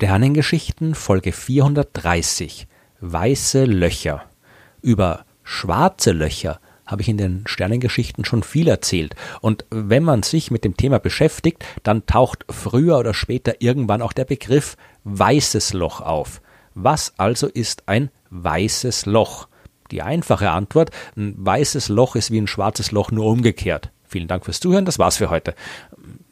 Sternengeschichten Folge 430 Weiße Löcher. Über schwarze Löcher habe ich in den Sternengeschichten schon viel erzählt. Und wenn man sich mit dem Thema beschäftigt, dann taucht früher oder später irgendwann auch der Begriff weißes Loch auf. Was also ist ein weißes Loch? Die einfache Antwort, ein weißes Loch ist wie ein schwarzes Loch nur umgekehrt. Vielen Dank fürs Zuhören, das war's für heute.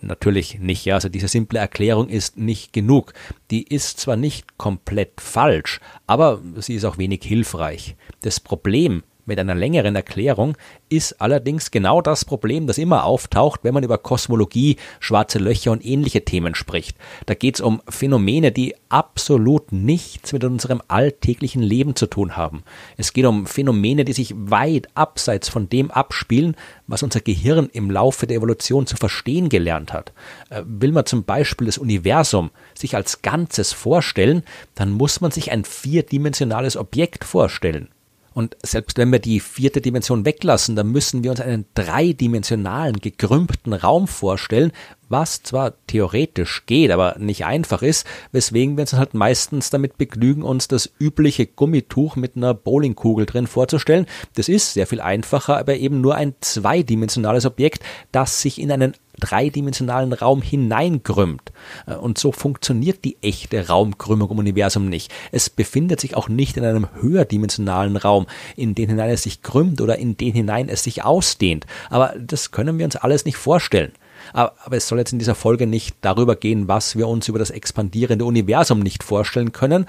Natürlich nicht, ja. Also diese simple Erklärung ist nicht genug. Die ist zwar nicht komplett falsch, aber sie ist auch wenig hilfreich. Das Problem mit einer längeren Erklärung ist allerdings genau das Problem, das immer auftaucht, wenn man über Kosmologie, schwarze Löcher und ähnliche Themen spricht. Da geht es um Phänomene, die absolut nichts mit unserem alltäglichen Leben zu tun haben. Es geht um Phänomene, die sich weit abseits von dem abspielen, was unser Gehirn im Laufe der Evolution zu verstehen gelernt hat. Äh, will man zum Beispiel das Universum sich als Ganzes vorstellen, dann muss man sich ein vierdimensionales Objekt vorstellen. Und selbst wenn wir die vierte Dimension weglassen, dann müssen wir uns einen dreidimensionalen, gekrümmten Raum vorstellen, was zwar theoretisch geht, aber nicht einfach ist, weswegen wir uns halt meistens damit begnügen, uns das übliche Gummituch mit einer Bowlingkugel drin vorzustellen. Das ist sehr viel einfacher, aber eben nur ein zweidimensionales Objekt, das sich in einen dreidimensionalen Raum hineinkrümmt. Äh, und so funktioniert die echte Raumkrümmung im Universum nicht. Es befindet sich auch nicht in einem höherdimensionalen Raum, in den hinein es sich krümmt oder in den hinein es sich ausdehnt. Aber das können wir uns alles nicht vorstellen. Aber, aber es soll jetzt in dieser Folge nicht darüber gehen, was wir uns über das expandierende Universum nicht vorstellen können,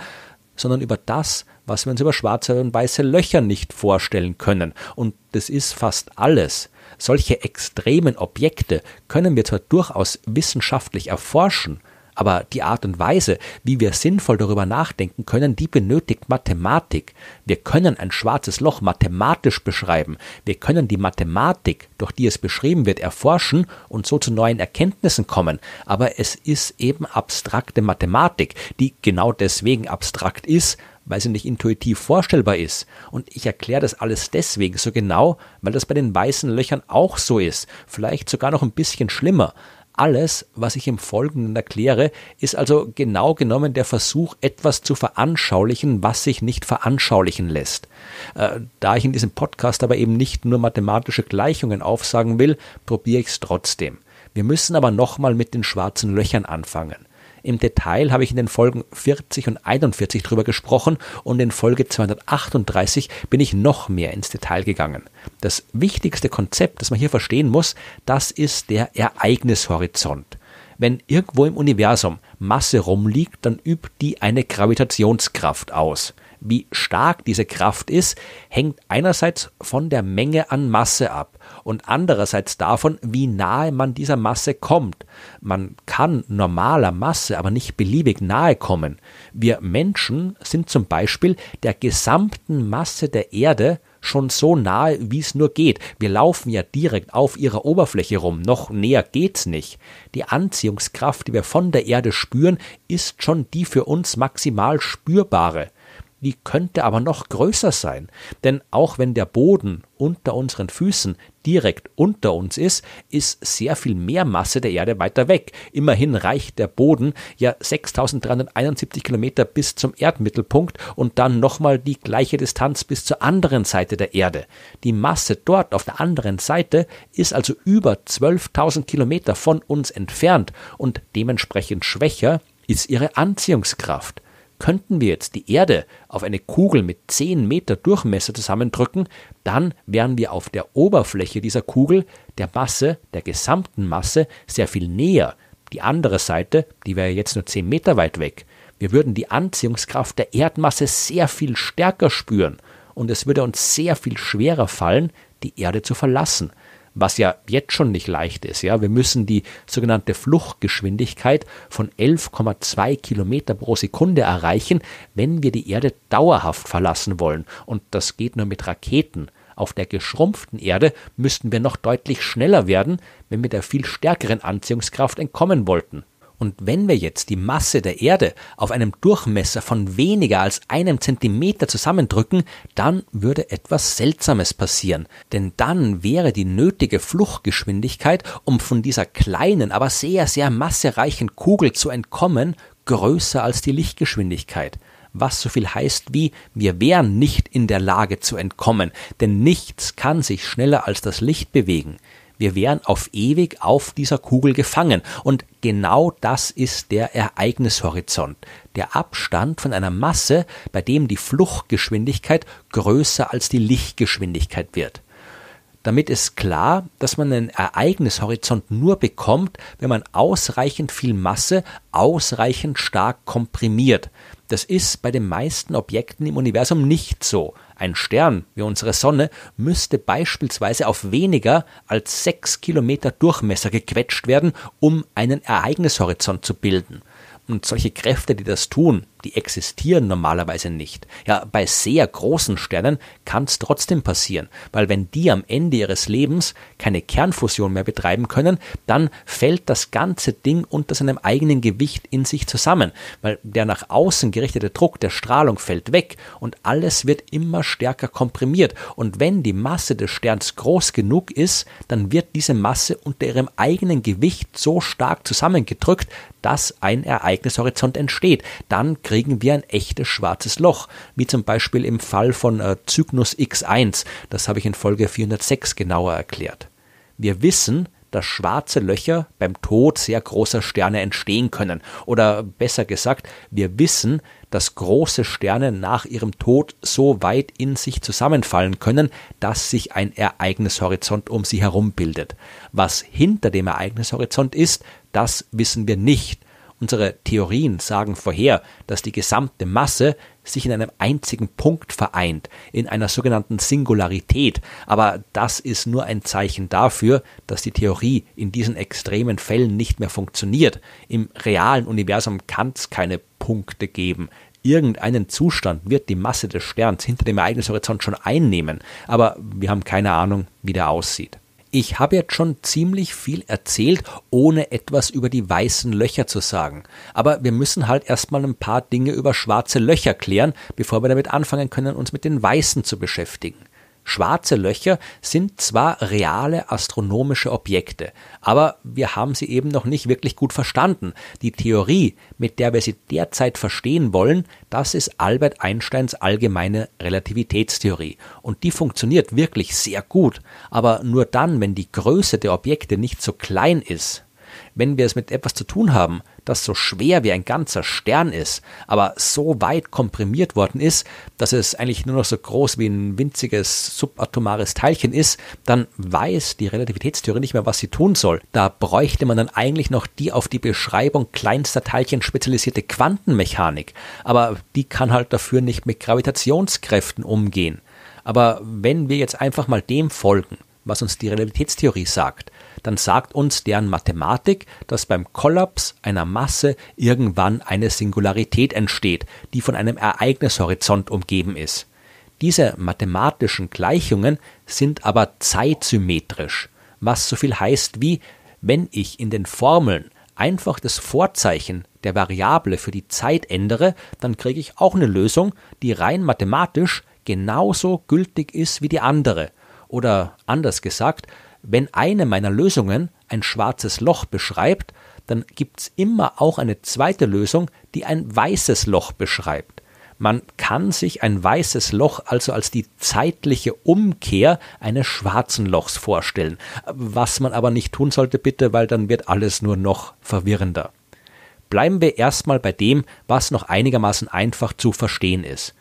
sondern über das, was wir uns über schwarze und weiße Löcher nicht vorstellen können. Und das ist fast alles. Solche extremen Objekte können wir zwar durchaus wissenschaftlich erforschen, aber die Art und Weise, wie wir sinnvoll darüber nachdenken können, die benötigt Mathematik. Wir können ein schwarzes Loch mathematisch beschreiben. Wir können die Mathematik, durch die es beschrieben wird, erforschen und so zu neuen Erkenntnissen kommen. Aber es ist eben abstrakte Mathematik, die genau deswegen abstrakt ist, weil sie nicht intuitiv vorstellbar ist. Und ich erkläre das alles deswegen so genau, weil das bei den weißen Löchern auch so ist, vielleicht sogar noch ein bisschen schlimmer. Alles, was ich im Folgenden erkläre, ist also genau genommen der Versuch, etwas zu veranschaulichen, was sich nicht veranschaulichen lässt. Äh, da ich in diesem Podcast aber eben nicht nur mathematische Gleichungen aufsagen will, probiere ich es trotzdem. Wir müssen aber nochmal mit den schwarzen Löchern anfangen. Im Detail habe ich in den Folgen 40 und 41 drüber gesprochen und in Folge 238 bin ich noch mehr ins Detail gegangen. Das wichtigste Konzept, das man hier verstehen muss, das ist der Ereignishorizont. Wenn irgendwo im Universum Masse rumliegt, dann übt die eine Gravitationskraft aus. Wie stark diese Kraft ist, hängt einerseits von der Menge an Masse ab und andererseits davon, wie nahe man dieser Masse kommt. Man kann normaler Masse aber nicht beliebig nahe kommen. Wir Menschen sind zum Beispiel der gesamten Masse der Erde schon so nahe, wie es nur geht. Wir laufen ja direkt auf ihrer Oberfläche rum, noch näher geht's nicht. Die Anziehungskraft, die wir von der Erde spüren, ist schon die für uns maximal spürbare die könnte aber noch größer sein. Denn auch wenn der Boden unter unseren Füßen direkt unter uns ist, ist sehr viel mehr Masse der Erde weiter weg. Immerhin reicht der Boden ja 6371 Kilometer bis zum Erdmittelpunkt und dann nochmal die gleiche Distanz bis zur anderen Seite der Erde. Die Masse dort auf der anderen Seite ist also über 12.000 Kilometer von uns entfernt und dementsprechend schwächer ist ihre Anziehungskraft. Könnten wir jetzt die Erde auf eine Kugel mit 10 Meter Durchmesser zusammendrücken, dann wären wir auf der Oberfläche dieser Kugel der Masse, der gesamten Masse, sehr viel näher. Die andere Seite, die wäre jetzt nur 10 Meter weit weg. Wir würden die Anziehungskraft der Erdmasse sehr viel stärker spüren und es würde uns sehr viel schwerer fallen, die Erde zu verlassen was ja jetzt schon nicht leicht ist. Ja, wir müssen die sogenannte Fluchtgeschwindigkeit von 11,2 Kilometer pro Sekunde erreichen, wenn wir die Erde dauerhaft verlassen wollen. Und das geht nur mit Raketen. Auf der geschrumpften Erde müssten wir noch deutlich schneller werden, wenn wir der viel stärkeren Anziehungskraft entkommen wollten. Und wenn wir jetzt die Masse der Erde auf einem Durchmesser von weniger als einem Zentimeter zusammendrücken, dann würde etwas Seltsames passieren. Denn dann wäre die nötige Fluchtgeschwindigkeit, um von dieser kleinen, aber sehr, sehr massereichen Kugel zu entkommen, größer als die Lichtgeschwindigkeit was so viel heißt wie wir wären nicht in der Lage zu entkommen, denn nichts kann sich schneller als das Licht bewegen wir wären auf ewig auf dieser Kugel gefangen. Und genau das ist der Ereignishorizont, der Abstand von einer Masse, bei dem die Fluchtgeschwindigkeit größer als die Lichtgeschwindigkeit wird. Damit ist klar, dass man einen Ereignishorizont nur bekommt, wenn man ausreichend viel Masse ausreichend stark komprimiert. Das ist bei den meisten Objekten im Universum nicht so. Ein Stern wie unsere Sonne müsste beispielsweise auf weniger als 6 Kilometer Durchmesser gequetscht werden, um einen Ereignishorizont zu bilden. Und solche Kräfte, die das tun, die existieren normalerweise nicht. Ja, bei sehr großen Sternen kann es trotzdem passieren, weil wenn die am Ende ihres Lebens keine Kernfusion mehr betreiben können, dann fällt das ganze Ding unter seinem eigenen Gewicht in sich zusammen, weil der nach außen gerichtete Druck der Strahlung fällt weg und alles wird immer stärker komprimiert. Und wenn die Masse des Sterns groß genug ist, dann wird diese Masse unter ihrem eigenen Gewicht so stark zusammengedrückt, dass ein Ereignishorizont entsteht. Dann kriegen wir ein echtes schwarzes Loch, wie zum Beispiel im Fall von äh, Cygnus X1. Das habe ich in Folge 406 genauer erklärt. Wir wissen, dass schwarze Löcher beim Tod sehr großer Sterne entstehen können. Oder besser gesagt, wir wissen, dass große Sterne nach ihrem Tod so weit in sich zusammenfallen können, dass sich ein Ereignishorizont um sie herum bildet. Was hinter dem Ereignishorizont ist, das wissen wir nicht. Unsere Theorien sagen vorher, dass die gesamte Masse sich in einem einzigen Punkt vereint, in einer sogenannten Singularität. Aber das ist nur ein Zeichen dafür, dass die Theorie in diesen extremen Fällen nicht mehr funktioniert. Im realen Universum kann es keine Punkte geben. Irgendeinen Zustand wird die Masse des Sterns hinter dem Ereignishorizont schon einnehmen, aber wir haben keine Ahnung, wie der aussieht. Ich habe jetzt schon ziemlich viel erzählt, ohne etwas über die weißen Löcher zu sagen. Aber wir müssen halt erstmal ein paar Dinge über schwarze Löcher klären, bevor wir damit anfangen können, uns mit den weißen zu beschäftigen. Schwarze Löcher sind zwar reale astronomische Objekte, aber wir haben sie eben noch nicht wirklich gut verstanden. Die Theorie, mit der wir sie derzeit verstehen wollen, das ist Albert Einsteins allgemeine Relativitätstheorie. Und die funktioniert wirklich sehr gut, aber nur dann, wenn die Größe der Objekte nicht so klein ist, wenn wir es mit etwas zu tun haben, das so schwer wie ein ganzer Stern ist, aber so weit komprimiert worden ist, dass es eigentlich nur noch so groß wie ein winziges subatomares Teilchen ist, dann weiß die Relativitätstheorie nicht mehr, was sie tun soll. Da bräuchte man dann eigentlich noch die auf die Beschreibung kleinster Teilchen spezialisierte Quantenmechanik, aber die kann halt dafür nicht mit Gravitationskräften umgehen. Aber wenn wir jetzt einfach mal dem folgen, was uns die Relativitätstheorie sagt, dann sagt uns deren Mathematik, dass beim Kollaps einer Masse irgendwann eine Singularität entsteht, die von einem Ereignishorizont umgeben ist. Diese mathematischen Gleichungen sind aber zeitsymmetrisch, was so viel heißt wie, wenn ich in den Formeln einfach das Vorzeichen der Variable für die Zeit ändere, dann kriege ich auch eine Lösung, die rein mathematisch genauso gültig ist wie die andere. Oder anders gesagt, wenn eine meiner Lösungen ein schwarzes Loch beschreibt, dann gibt es immer auch eine zweite Lösung, die ein weißes Loch beschreibt. Man kann sich ein weißes Loch also als die zeitliche Umkehr eines schwarzen Lochs vorstellen, was man aber nicht tun sollte bitte, weil dann wird alles nur noch verwirrender. Bleiben wir erstmal bei dem, was noch einigermaßen einfach zu verstehen ist.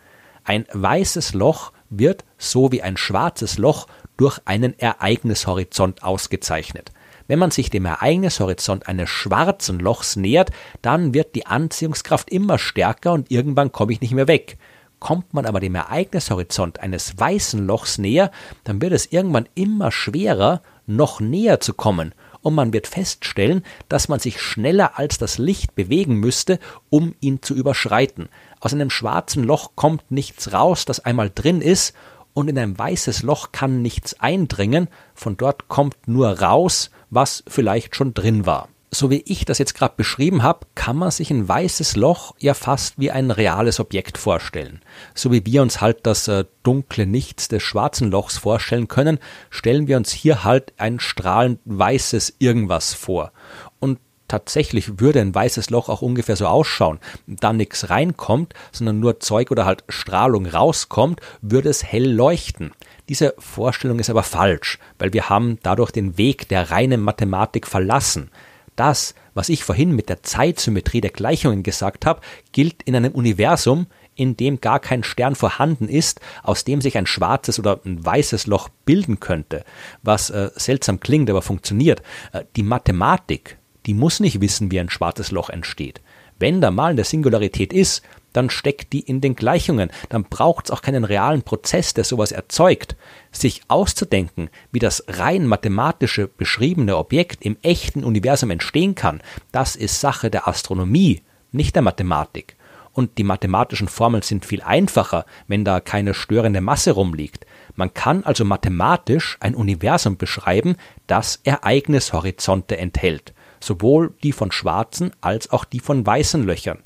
Ein weißes Loch wird, so wie ein schwarzes Loch, durch einen Ereignishorizont ausgezeichnet. Wenn man sich dem Ereignishorizont eines schwarzen Lochs nähert, dann wird die Anziehungskraft immer stärker und irgendwann komme ich nicht mehr weg. Kommt man aber dem Ereignishorizont eines weißen Lochs näher, dann wird es irgendwann immer schwerer, noch näher zu kommen, und man wird feststellen, dass man sich schneller als das Licht bewegen müsste, um ihn zu überschreiten. Aus einem schwarzen Loch kommt nichts raus, das einmal drin ist, und in ein weißes Loch kann nichts eindringen, von dort kommt nur raus, was vielleicht schon drin war. So wie ich das jetzt gerade beschrieben habe, kann man sich ein weißes Loch ja fast wie ein reales Objekt vorstellen. So wie wir uns halt das äh, dunkle Nichts des schwarzen Lochs vorstellen können, stellen wir uns hier halt ein strahlend weißes Irgendwas vor. Und tatsächlich würde ein weißes Loch auch ungefähr so ausschauen, da nichts reinkommt, sondern nur Zeug oder halt Strahlung rauskommt, würde es hell leuchten. Diese Vorstellung ist aber falsch, weil wir haben dadurch den Weg der reinen Mathematik verlassen. Das, was ich vorhin mit der Zeitsymmetrie der Gleichungen gesagt habe, gilt in einem Universum, in dem gar kein Stern vorhanden ist, aus dem sich ein schwarzes oder ein weißes Loch bilden könnte, was äh, seltsam klingt, aber funktioniert. Äh, die Mathematik die muss nicht wissen, wie ein schwarzes Loch entsteht. Wenn da mal eine Singularität ist, dann steckt die in den Gleichungen. Dann braucht es auch keinen realen Prozess, der sowas erzeugt. Sich auszudenken, wie das rein mathematische beschriebene Objekt im echten Universum entstehen kann, das ist Sache der Astronomie, nicht der Mathematik. Und die mathematischen Formeln sind viel einfacher, wenn da keine störende Masse rumliegt. Man kann also mathematisch ein Universum beschreiben, das Ereignishorizonte enthält sowohl die von schwarzen als auch die von weißen Löchern.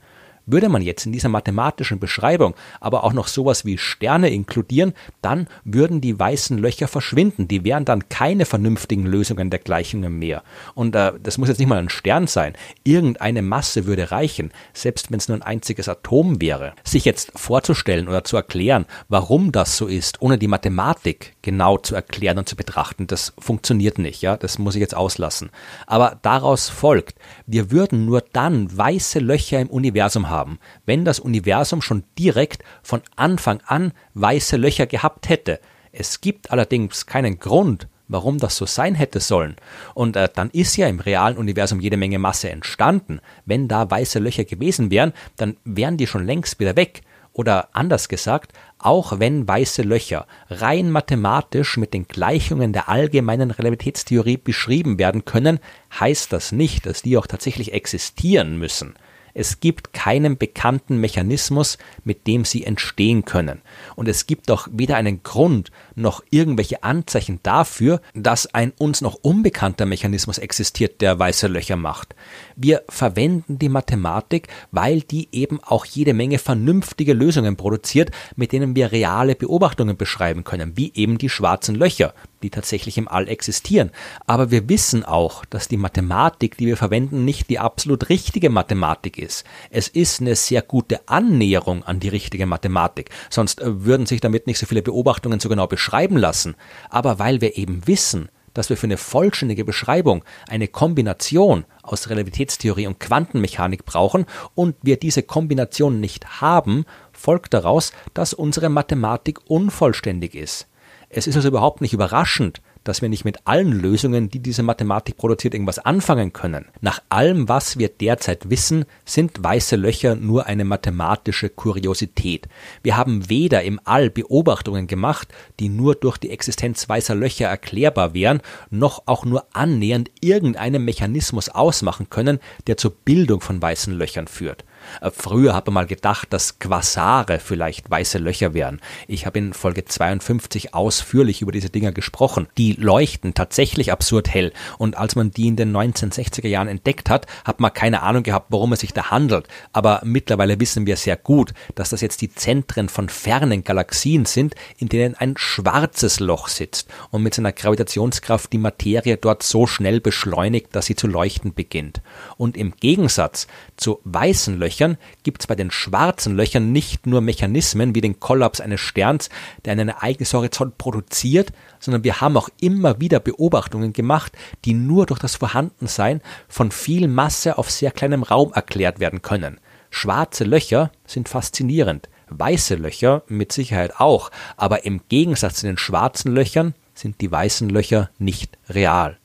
Würde man jetzt in dieser mathematischen Beschreibung aber auch noch sowas wie Sterne inkludieren, dann würden die weißen Löcher verschwinden. Die wären dann keine vernünftigen Lösungen der Gleichungen mehr. Und äh, das muss jetzt nicht mal ein Stern sein. Irgendeine Masse würde reichen, selbst wenn es nur ein einziges Atom wäre. Sich jetzt vorzustellen oder zu erklären, warum das so ist, ohne die Mathematik genau zu erklären und zu betrachten. Das funktioniert nicht, ja, das muss ich jetzt auslassen. Aber daraus folgt, wir würden nur dann weiße Löcher im Universum haben, wenn das Universum schon direkt von Anfang an weiße Löcher gehabt hätte. Es gibt allerdings keinen Grund, warum das so sein hätte sollen. Und äh, dann ist ja im realen Universum jede Menge Masse entstanden. Wenn da weiße Löcher gewesen wären, dann wären die schon längst wieder weg. Oder anders gesagt, auch wenn weiße Löcher rein mathematisch mit den Gleichungen der allgemeinen Relativitätstheorie beschrieben werden können, heißt das nicht, dass die auch tatsächlich existieren müssen. Es gibt keinen bekannten Mechanismus, mit dem sie entstehen können. Und es gibt auch weder einen Grund noch irgendwelche Anzeichen dafür, dass ein uns noch unbekannter Mechanismus existiert, der weiße Löcher macht. Wir verwenden die Mathematik, weil die eben auch jede Menge vernünftige Lösungen produziert, mit denen wir reale Beobachtungen beschreiben können, wie eben die schwarzen Löcher die tatsächlich im All existieren. Aber wir wissen auch, dass die Mathematik, die wir verwenden, nicht die absolut richtige Mathematik ist. Es ist eine sehr gute Annäherung an die richtige Mathematik. Sonst äh, würden sich damit nicht so viele Beobachtungen so genau beschreiben lassen. Aber weil wir eben wissen, dass wir für eine vollständige Beschreibung eine Kombination aus Relativitätstheorie und Quantenmechanik brauchen und wir diese Kombination nicht haben, folgt daraus, dass unsere Mathematik unvollständig ist. Es ist also überhaupt nicht überraschend, dass wir nicht mit allen Lösungen, die diese Mathematik produziert, irgendwas anfangen können. Nach allem, was wir derzeit wissen, sind weiße Löcher nur eine mathematische Kuriosität. Wir haben weder im All Beobachtungen gemacht, die nur durch die Existenz weißer Löcher erklärbar wären, noch auch nur annähernd irgendeinen Mechanismus ausmachen können, der zur Bildung von weißen Löchern führt. Äh, früher habe ich mal gedacht, dass Quasare vielleicht weiße Löcher wären. Ich habe in Folge 52 ausführlich über diese Dinger gesprochen. Die leuchten tatsächlich absurd hell. Und als man die in den 1960er Jahren entdeckt hat, hat man keine Ahnung gehabt, worum es sich da handelt. Aber mittlerweile wissen wir sehr gut, dass das jetzt die Zentren von fernen Galaxien sind, in denen ein schwarzes Loch sitzt und mit seiner Gravitationskraft die Materie dort so schnell beschleunigt, dass sie zu leuchten beginnt. Und im Gegensatz zu weißen Löchern Löchern gibt es bei den schwarzen Löchern nicht nur Mechanismen wie den Kollaps eines Sterns, der einen Ereignishorizont produziert, sondern wir haben auch immer wieder Beobachtungen gemacht, die nur durch das Vorhandensein von viel Masse auf sehr kleinem Raum erklärt werden können. Schwarze Löcher sind faszinierend, weiße Löcher mit Sicherheit auch, aber im Gegensatz zu den schwarzen Löchern sind die weißen Löcher nicht real.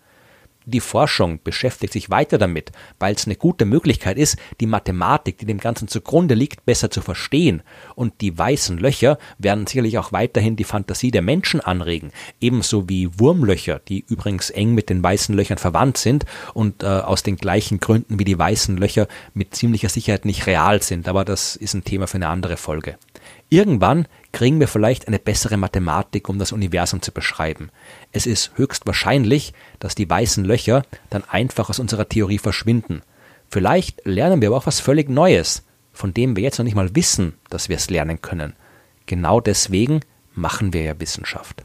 Die Forschung beschäftigt sich weiter damit, weil es eine gute Möglichkeit ist, die Mathematik, die dem Ganzen zugrunde liegt, besser zu verstehen. Und die weißen Löcher werden sicherlich auch weiterhin die Fantasie der Menschen anregen, ebenso wie Wurmlöcher, die übrigens eng mit den weißen Löchern verwandt sind und äh, aus den gleichen Gründen wie die weißen Löcher mit ziemlicher Sicherheit nicht real sind. Aber das ist ein Thema für eine andere Folge. Irgendwann kriegen wir vielleicht eine bessere Mathematik, um das Universum zu beschreiben. Es ist höchstwahrscheinlich, dass die weißen Löcher dann einfach aus unserer Theorie verschwinden. Vielleicht lernen wir aber auch was völlig Neues, von dem wir jetzt noch nicht mal wissen, dass wir es lernen können. Genau deswegen machen wir ja Wissenschaft.